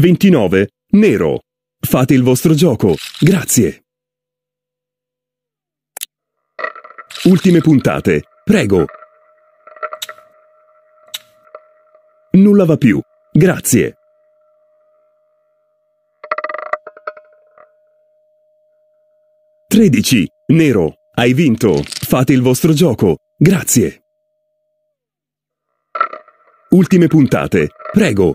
29. Nero. Fate il vostro gioco. Grazie. Ultime puntate. Prego. Nulla va più. Grazie. Tredici. Nero. Hai vinto. Fate il vostro gioco. Grazie. Ultime puntate. Prego.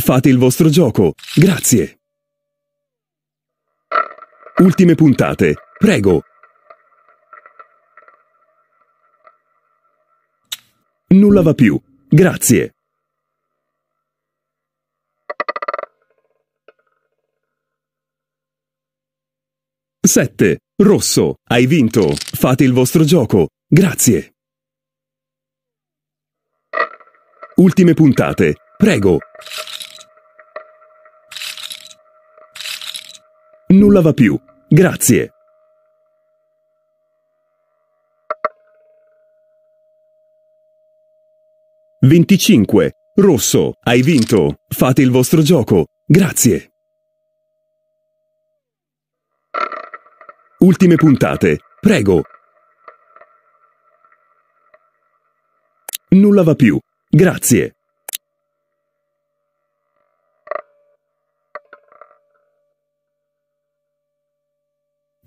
Fate il vostro gioco. Grazie. Ultime puntate. Prego. Nulla va più. Grazie. Sette. Rosso. Hai vinto. Fate il vostro gioco. Grazie. Ultime puntate. Prego. nulla va più. Grazie. Venticinque. Rosso, hai vinto. Fate il vostro gioco. Grazie. Ultime puntate. Prego. Nulla va più. Grazie.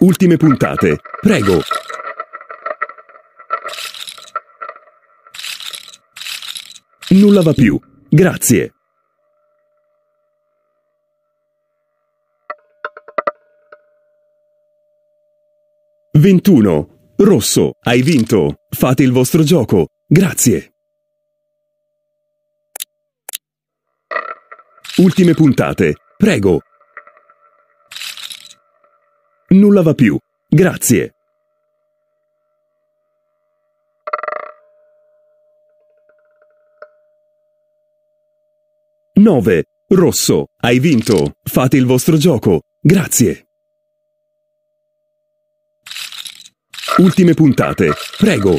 Ultime puntate. Prego. Nulla va più. Grazie. Ventuno. Rosso, hai vinto. Fate il vostro gioco. Grazie. Ultime puntate. Prego. Nulla va più. Grazie. Nove. Rosso, hai vinto. Fate il vostro gioco. Grazie. Ultime puntate. Prego.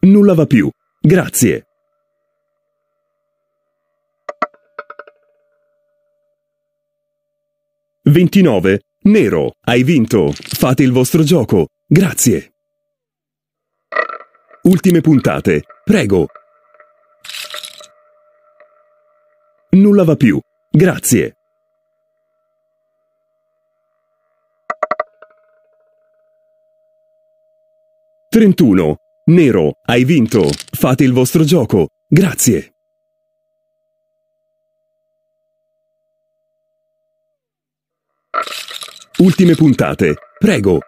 Nulla va più. Grazie. 29. Nero, hai vinto. Fate il vostro gioco. Grazie. Ultime puntate. Prego. Nulla va più. Grazie. Trentuno. Nero, hai vinto. Fate il vostro gioco. Grazie. Ultime puntate. Prego.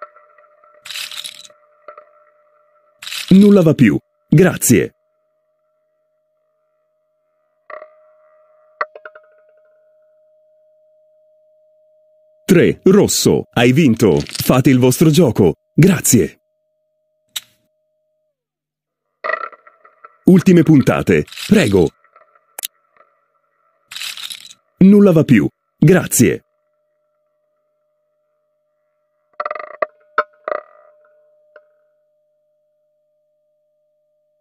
Nulla va più. Grazie. Tre. Rosso. Hai vinto. Fate il vostro gioco. Grazie. Ultime puntate. Prego. Nulla va più. Grazie.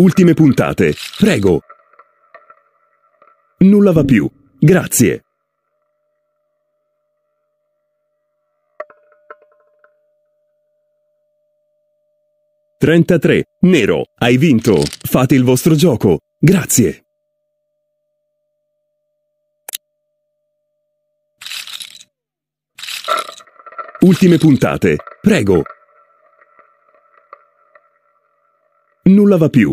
Ultime puntate. Prego. Nulla va più. Grazie. Trentatré. Nero. Hai vinto. Fate il vostro gioco. Grazie. Ultime puntate. Prego. Nulla va più.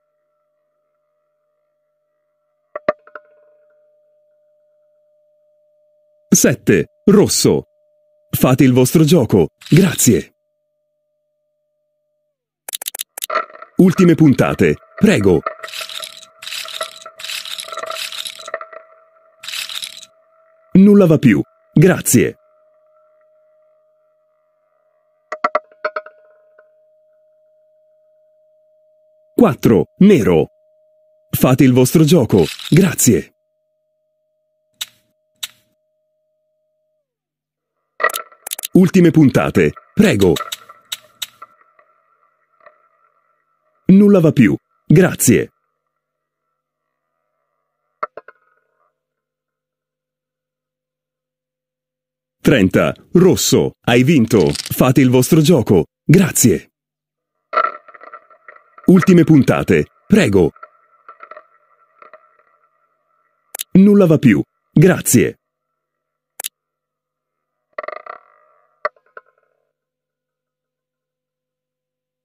7. Rosso. Fate il vostro gioco. Grazie. Ultime puntate. Prego. Nulla va più. Grazie. Quattro. Nero. Fate il vostro gioco. Grazie. Ultime puntate. Prego. Nulla va più. Grazie. Trenta. Rosso. Hai vinto. Fate il vostro gioco. Grazie. Ultime puntate. Prego. Nulla va più. Grazie.